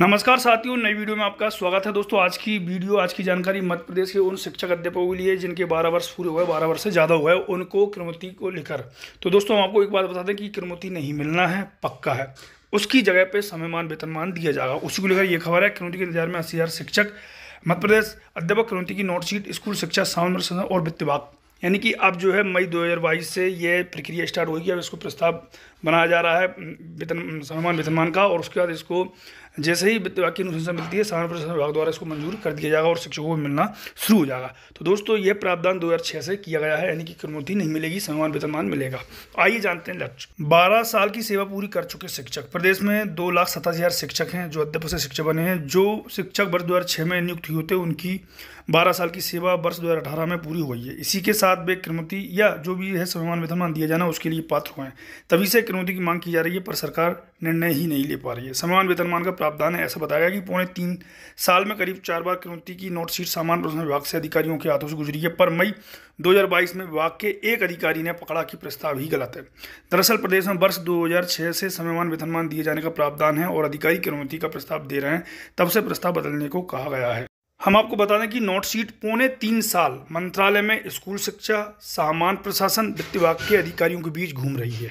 नमस्कार साथियों नई वीडियो में आपका स्वागत है दोस्तों आज की वीडियो आज की जानकारी मध्य प्रदेश के उन शिक्षक अध्यापकों के लिए जिनके 12 वर्ष पूरे हुए 12 वर्ष से ज़्यादा हुए उनको क्रमोति को लेकर तो दोस्तों हम आपको एक बात बता दें कि क्रमोति नहीं मिलना है पक्का है उसकी जगह पर समयमान वेतनमान दिया जाएगा उसी को लेकर यह खबर है क्रमोति के इंतजार में अस्सी शिक्षक मध्य प्रदेश अध्यापक क्रमोति की नोटशीट स्कूल शिक्षा सामान्य और वित्त विभाग यानी कि अब जो है मई 2022 से ये प्रक्रिया स्टार्ट होगी अब इसको प्रस्ताव बनाया जा रहा है वेतन सम्मान वेतनमान का और उसके बाद इसको जैसे ही वित्त की अनुशंसा मिलती है सामान्य प्रशासन विभाग द्वारा इसको मंजूर कर दिया जाएगा और शिक्षकों को मिलना शुरू हो जाएगा तो दोस्तों यह प्रावधान छः से किया गया है यानी कि कर्मोति नहीं मिलेगी सम्मान वेतनमान मिलेगा आइए जानते हैं लक्ष्य बारह साल की सेवा पूरी कर चुके शिक्षक प्रदेश में दो लाख सतासी हज़ार शिक्षक हैं जो अध्यापक से शिक्षक बने हैं जो शिक्षक वर्ष दो में नियुक्त हुए थे उनकी बारह साल की सेवा वर्ष दो में पूरी हुई है इसी के साथ वे कर्मोति या जो भी है सम्मान वेतनमान दिया जाना उसके लिए पात्र हुए हैं तभी से कटौती की मांग की जा रही है पर सरकार निर्णय ही नहीं ले पा रही है समान वेतनमान का प्रावधान है ऐसा बताया गया कि पौने तीन साल में करीब चार बार कटौती की नोटशीट सामान सामान्य प्रशासन विभाग से अधिकारियों के हाथों से गुजरी है पर मई 2022 में विभाग के एक अधिकारी ने पकड़ा कि प्रस्ताव ही गलत है दरअसल प्रदेश में वर्ष दो से समयमान वेतनमान दिए जाने का प्रावधान है और अधिकारी कटौती का प्रस्ताव दे रहे हैं तब से प्रस्ताव बदलने को कहा गया है हम आपको बता दें कि नोटशीट पौने तीन साल मंत्रालय में स्कूल शिक्षा सामान्य प्रशासन वित्त विभाग के अधिकारियों के बीच घूम रही है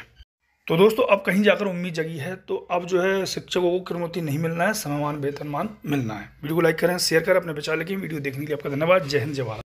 तो दोस्तों अब कहीं जाकर उम्मीद जगी है तो अब जो है शिक्षकों को क्रमोन्नति नहीं मिलना है समान वेतनमान मिलना है वीडियो को लाइक करें शेयर करें अपने विचार लेकिन वीडियो देखने के लिए आपका धन्यवाद जय हिंद जय